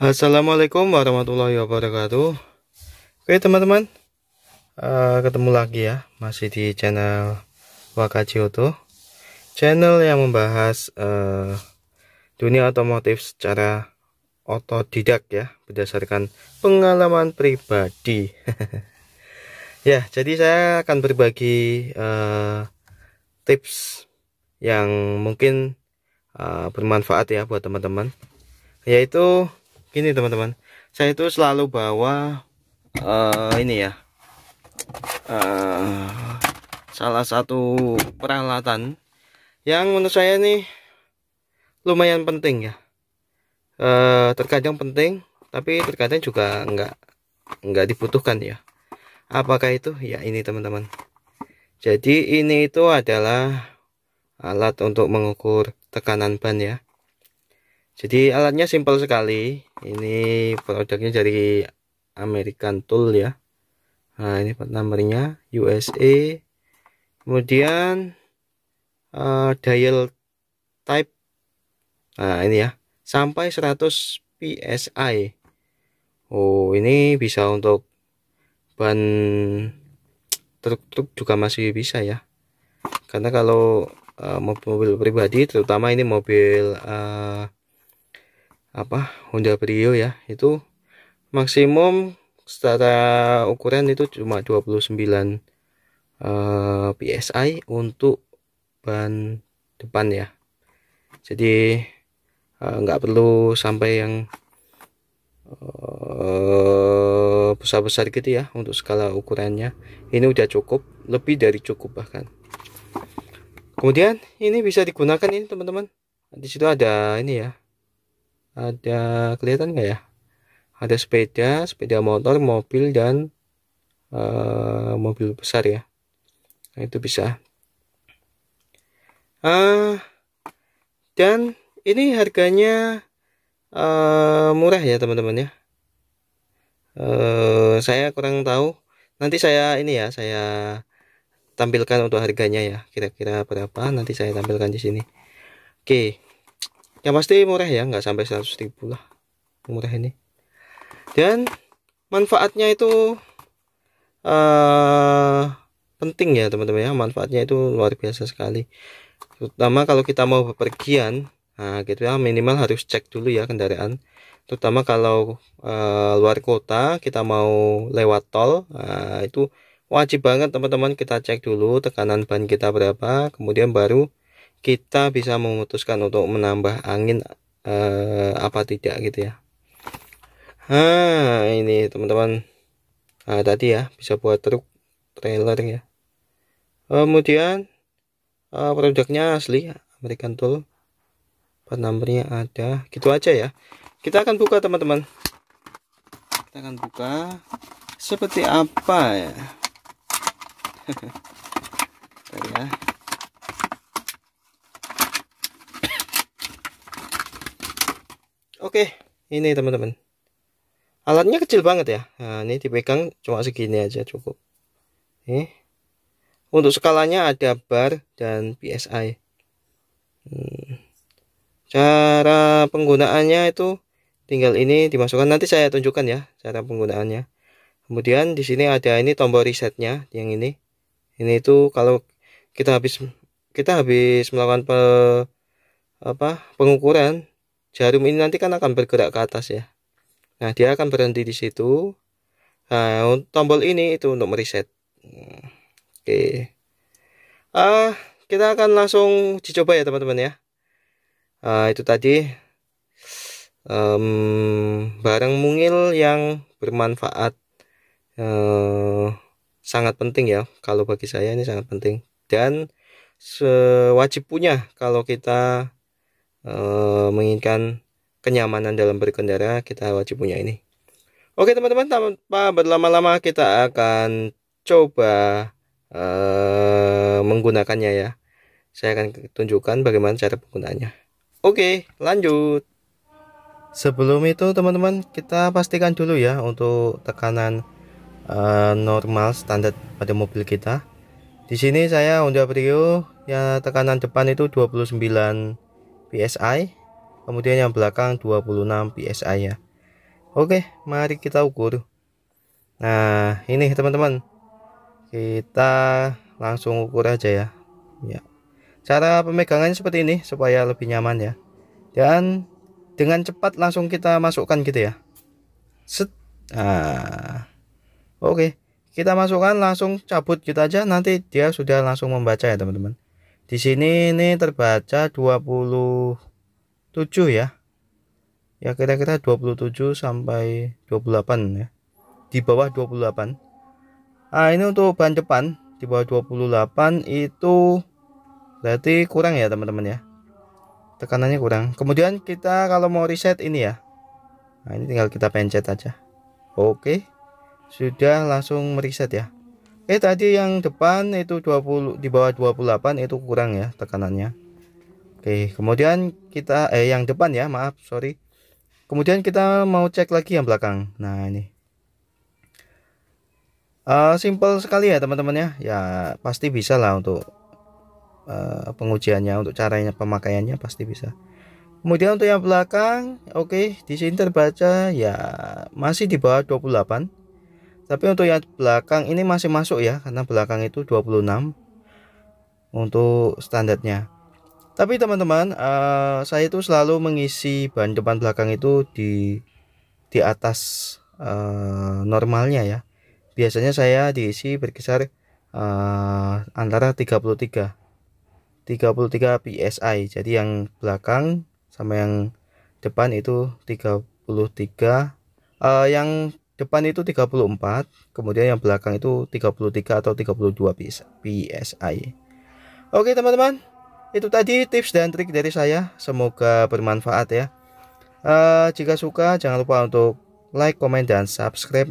Assalamualaikum warahmatullahi wabarakatuh Oke teman-teman uh, Ketemu lagi ya Masih di channel Wakajioto Channel yang membahas uh, Dunia otomotif secara Otodidak ya Berdasarkan pengalaman pribadi Ya jadi saya akan berbagi uh, Tips Yang mungkin uh, Bermanfaat ya buat teman-teman Yaitu gini teman-teman saya itu selalu bawa uh, ini ya uh, salah satu peralatan yang menurut saya ini lumayan penting ya uh, terkadang penting tapi terkadang juga enggak enggak dibutuhkan ya apakah itu ya ini teman-teman jadi ini itu adalah alat untuk mengukur tekanan ban ya jadi alatnya simpel sekali ini produknya dari American Tool ya nah ini part numbernya USA kemudian uh, dial type nah ini ya sampai 100 psi Oh ini bisa untuk ban truk-truk juga masih bisa ya karena kalau mobil uh, eh, -mobil pribadi terutama ini mobil uh, apa Honda Brio ya itu maksimum secara ukuran itu cuma 29 uh, PSI untuk ban depan ya jadi eh, nggak uh, perlu sampai yang eh, besar-besar uh, gitu ya untuk skala ukurannya ini udah cukup lebih dari cukup bahkan kemudian ini bisa digunakan ini teman-teman di situ ada ini ya ada kelihatan nggak ya ada sepeda sepeda motor mobil dan uh, mobil besar ya nah, itu bisa uh, dan ini harganya uh, murah ya teman-teman ya uh, saya kurang tahu nanti saya ini ya saya tampilkan untuk harganya ya kira-kira berapa nanti saya tampilkan di sini oke okay yang pasti murah ya nggak sampai 100 ribu lah murah ini dan manfaatnya itu uh, penting ya teman-teman ya manfaatnya itu luar biasa sekali terutama kalau kita mau bepergian nah gitu ya minimal harus cek dulu ya kendaraan terutama kalau uh, luar kota kita mau lewat tol uh, itu wajib banget teman-teman kita cek dulu tekanan ban kita berapa kemudian baru kita bisa memutuskan untuk menambah angin eh, apa tidak gitu ya ah ini teman-teman nah, tadi ya bisa buat truk trailer ya kemudian eh, produknya asli ya, American Tool part ada gitu aja ya kita akan buka teman-teman kita akan buka seperti apa ya ya Oke, ini teman-teman. Alatnya kecil banget ya. Nah, ini dipegang cuma segini aja cukup. Nih. Untuk skalanya ada bar dan PSI. Hmm. Cara penggunaannya itu tinggal ini dimasukkan. Nanti saya tunjukkan ya cara penggunaannya. Kemudian di sini ada ini tombol resetnya yang ini. Ini itu kalau kita habis kita habis melakukan pe, apa pengukuran jarum ini nanti kan akan bergerak ke atas ya. Nah, dia akan berhenti di situ. Nah, tombol ini itu untuk mereset. Hmm, oke. Okay. Uh, kita akan langsung dicoba ya teman-teman ya. Uh, itu tadi um, barang mungil yang bermanfaat uh, sangat penting ya kalau bagi saya ini sangat penting dan sewajib punya kalau kita Eh, menginginkan kenyamanan dalam berkendara kita wajib punya ini. Oke teman-teman tanpa berlama-lama kita akan coba uh, menggunakannya ya. Saya akan tunjukkan bagaimana cara penggunaannya. Oke lanjut. Sebelum itu teman-teman kita pastikan dulu ya untuk tekanan uh, normal standar pada mobil kita. Di sini saya Honda Brio ya tekanan depan itu 29 PSI kemudian yang belakang 26 PSI ya Oke mari kita ukur nah ini teman-teman kita langsung ukur aja ya ya cara pemegangannya seperti ini supaya lebih nyaman ya dan dengan cepat langsung kita masukkan gitu ya set nah oke kita masukkan langsung cabut gitu aja nanti dia sudah langsung membaca ya teman-teman di sini ini terbaca 27 ya. Ya kira-kira 27 sampai 28 ya. Di bawah 28. Ah ini untuk ban depan di bawah 28 itu berarti kurang ya teman-teman ya. Tekanannya kurang. Kemudian kita kalau mau reset ini ya. Nah ini tinggal kita pencet aja. Oke. Sudah langsung mereset ya eh tadi yang depan itu 20 di bawah 28 itu kurang ya tekanannya Oke kemudian kita eh yang depan ya maaf sorry kemudian kita mau cek lagi yang belakang nah ini uh, simple sekali ya teman-teman ya ya pasti bisa lah untuk uh, pengujiannya untuk caranya pemakaiannya pasti bisa kemudian untuk yang belakang oke okay, di sini terbaca ya masih di bawah 28 tapi untuk yang belakang ini masih masuk ya karena belakang itu 26 untuk standarnya tapi teman-teman uh, saya itu selalu mengisi ban depan belakang itu di di atas uh, normalnya ya biasanya saya diisi berkisar uh, antara 33 33 psi jadi yang belakang sama yang depan itu 33 uh, yang depan itu 34 kemudian yang belakang itu 33 atau 32 PSI oke teman-teman itu tadi tips dan trik dari saya semoga bermanfaat ya uh, jika suka jangan lupa untuk like, comment dan subscribe